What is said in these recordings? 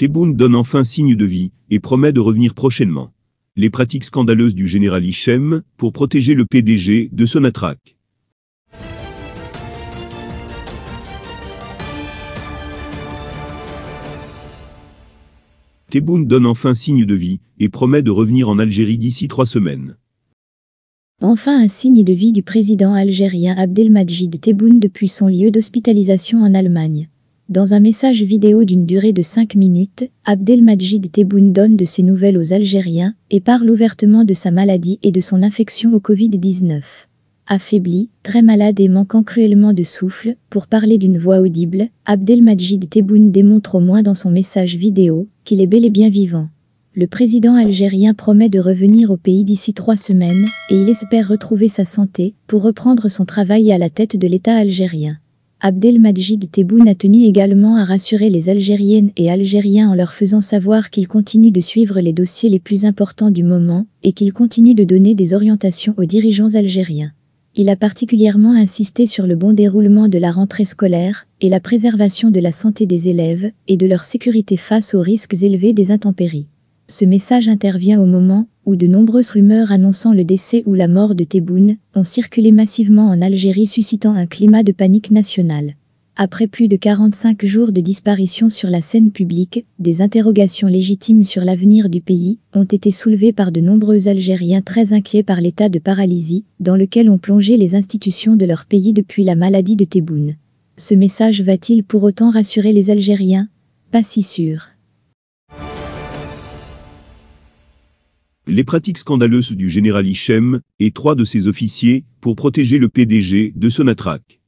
Tebboune donne enfin signe de vie et promet de revenir prochainement. Les pratiques scandaleuses du général Hichem pour protéger le PDG de Sonatrach. Tebboune donne enfin signe de vie et promet de revenir en Algérie d'ici trois semaines. Enfin un signe de vie du président algérien Abdelmadjid Tebboune depuis son lieu d'hospitalisation en Allemagne. Dans un message vidéo d'une durée de 5 minutes, Abdelmajid Tebboune donne de ses nouvelles aux Algériens et parle ouvertement de sa maladie et de son infection au Covid-19. Affaibli, très malade et manquant cruellement de souffle, pour parler d'une voix audible, Abdelmajid Tebboune démontre au moins dans son message vidéo qu'il est bel et bien vivant. Le président algérien promet de revenir au pays d'ici trois semaines et il espère retrouver sa santé pour reprendre son travail à la tête de l'État algérien. Abdelmajid Tebboune a tenu également à rassurer les Algériennes et Algériens en leur faisant savoir qu'il continue de suivre les dossiers les plus importants du moment et qu'il continue de donner des orientations aux dirigeants algériens. Il a particulièrement insisté sur le bon déroulement de la rentrée scolaire et la préservation de la santé des élèves et de leur sécurité face aux risques élevés des intempéries. Ce message intervient au moment où de nombreuses rumeurs annonçant le décès ou la mort de Tebboune ont circulé massivement en Algérie suscitant un climat de panique nationale. Après plus de 45 jours de disparition sur la scène publique, des interrogations légitimes sur l'avenir du pays ont été soulevées par de nombreux Algériens très inquiets par l'état de paralysie dans lequel ont plongé les institutions de leur pays depuis la maladie de Tebboune. Ce message va-t-il pour autant rassurer les Algériens Pas si sûr. les pratiques scandaleuses du général Hichem et trois de ses officiers pour protéger le PDG de Sonatrak.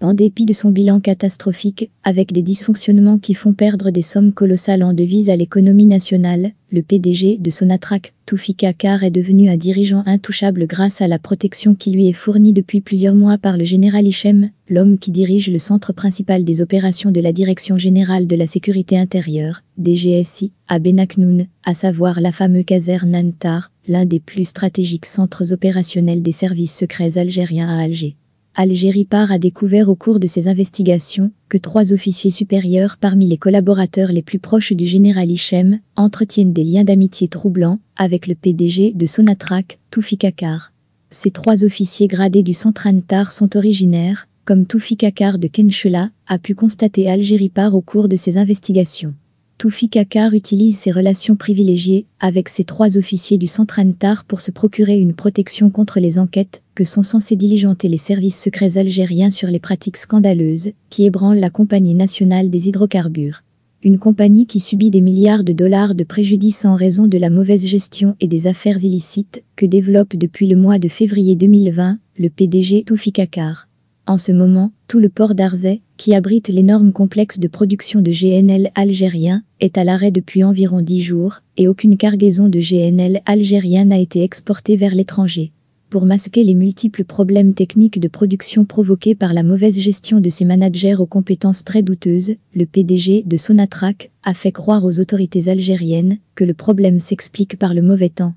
En dépit de son bilan catastrophique, avec des dysfonctionnements qui font perdre des sommes colossales en devises à l'économie nationale, le PDG de Sonatrach, Toufi Kakar est devenu un dirigeant intouchable grâce à la protection qui lui est fournie depuis plusieurs mois par le général Hichem, l'homme qui dirige le centre principal des opérations de la Direction générale de la sécurité intérieure, DGSI, à Benaknoun, à savoir la fameuse caserne Nantar, l'un des plus stratégiques centres opérationnels des services secrets algériens à Alger. Algérie par a découvert au cours de ses investigations que trois officiers supérieurs parmi les collaborateurs les plus proches du général Hichem entretiennent des liens d'amitié troublants avec le PDG de Sonatrach, Toufi Kakar. Ces trois officiers gradés du centre Antar sont originaires, comme Toufi Kakar de Kenchela, a pu constater Algérie par au cours de ses investigations. Toufi Kakar utilise ses relations privilégiées avec ses trois officiers du centre Antar pour se procurer une protection contre les enquêtes que sont censées diligenter les services secrets algériens sur les pratiques scandaleuses qui ébranlent la Compagnie nationale des hydrocarbures. Une compagnie qui subit des milliards de dollars de préjudice en raison de la mauvaise gestion et des affaires illicites que développe depuis le mois de février 2020 le PDG Toufi Kakar. En ce moment, tout le port d'Arzay qui abrite l'énorme complexe de production de GNL algérien, est à l'arrêt depuis environ 10 jours et aucune cargaison de GNL algérien n'a été exportée vers l'étranger. Pour masquer les multiples problèmes techniques de production provoqués par la mauvaise gestion de ses managers aux compétences très douteuses, le PDG de Sonatrach a fait croire aux autorités algériennes que le problème s'explique par le mauvais temps.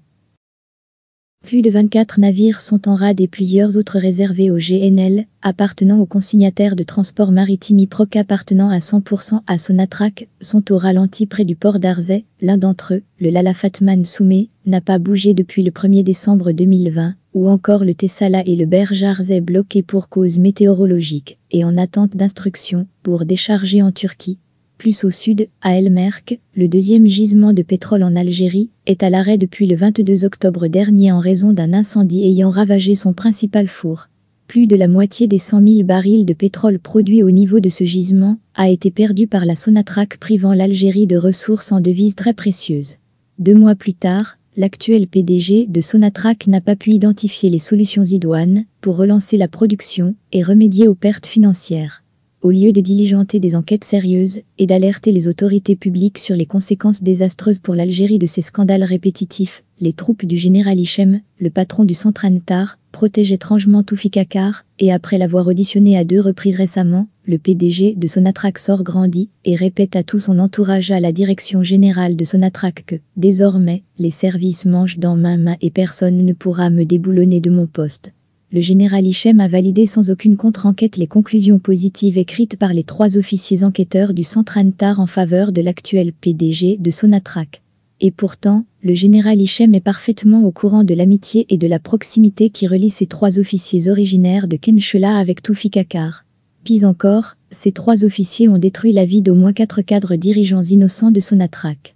Plus de 24 navires sont en rade et plusieurs autres réservés au GNL, appartenant au consignataire de transport maritime IPROC appartenant à 100% à Sonatrac, sont au ralenti près du port d'Arzay. L'un d'entre eux, le Lala Fatman Soumé, n'a pas bougé depuis le 1er décembre 2020, ou encore le Tessala et le Berge Arzay bloqués pour cause météorologique et en attente d'instructions pour décharger en Turquie, plus au sud, à El Merk, le deuxième gisement de pétrole en Algérie, est à l'arrêt depuis le 22 octobre dernier en raison d'un incendie ayant ravagé son principal four. Plus de la moitié des 100 000 barils de pétrole produits au niveau de ce gisement a été perdu par la Sonatrach privant l'Algérie de ressources en devises très précieuses. Deux mois plus tard, l'actuel PDG de Sonatrach n'a pas pu identifier les solutions idoines pour relancer la production et remédier aux pertes financières au lieu de diligenter des enquêtes sérieuses et d'alerter les autorités publiques sur les conséquences désastreuses pour l'Algérie de ces scandales répétitifs, les troupes du général Hichem, le patron du centre Antar, protègent étrangement Toufik Akar, et après l'avoir auditionné à deux reprises récemment, le PDG de sort grandit et répète à tout son entourage à la direction générale de Sonatrak que, désormais, les services mangent dans ma main et personne ne pourra me déboulonner de mon poste le général Hichem a validé sans aucune contre-enquête les conclusions positives écrites par les trois officiers enquêteurs du centre Antar en faveur de l'actuel PDG de Sonatrach. Et pourtant, le général Hichem est parfaitement au courant de l'amitié et de la proximité qui relie ces trois officiers originaires de Kenshula avec Toufikakar. Pis encore, ces trois officiers ont détruit la vie d'au moins quatre cadres dirigeants innocents de Sonatrach.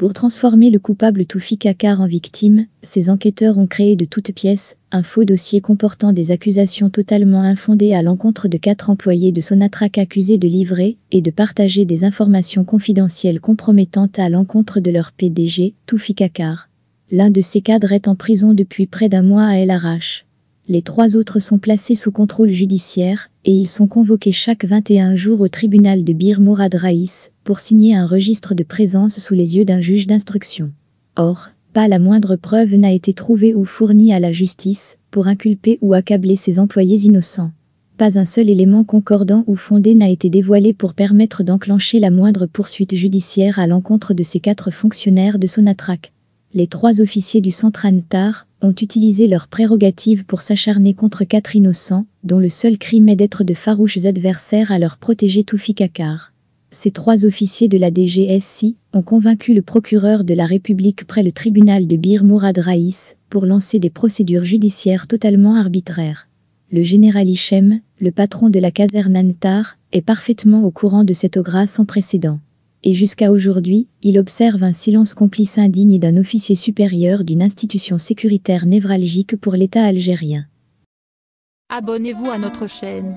Pour transformer le coupable Toufi Kakar en victime, ces enquêteurs ont créé de toutes pièces un faux dossier comportant des accusations totalement infondées à l'encontre de quatre employés de Sonatrach accusés de livrer et de partager des informations confidentielles compromettantes à l'encontre de leur PDG, Toufi Kakar. L'un de ces cadres est en prison depuis près d'un mois à El Arash. Les trois autres sont placés sous contrôle judiciaire et ils sont convoqués chaque 21 jours au tribunal de Bir Mourad Raïs, pour signer un registre de présence sous les yeux d'un juge d'instruction. Or, pas la moindre preuve n'a été trouvée ou fournie à la justice pour inculper ou accabler ses employés innocents. Pas un seul élément concordant ou fondé n'a été dévoilé pour permettre d'enclencher la moindre poursuite judiciaire à l'encontre de ces quatre fonctionnaires de Sonatrac. Les trois officiers du centre Antar ont utilisé leurs prérogatives pour s'acharner contre quatre innocents, dont le seul crime est d'être de farouches adversaires à leur protéger Toufi Kakar ces trois officiers de la DGSI ont convaincu le procureur de la République près le tribunal de Bir Mourad Raïs pour lancer des procédures judiciaires totalement arbitraires. Le général Hichem, le patron de la caserne Antar, est parfaitement au courant de cette ogra sans précédent. Et jusqu'à aujourd'hui, il observe un silence complice indigne d'un officier supérieur d'une institution sécuritaire névralgique pour l'État algérien. Abonnez-vous à notre chaîne.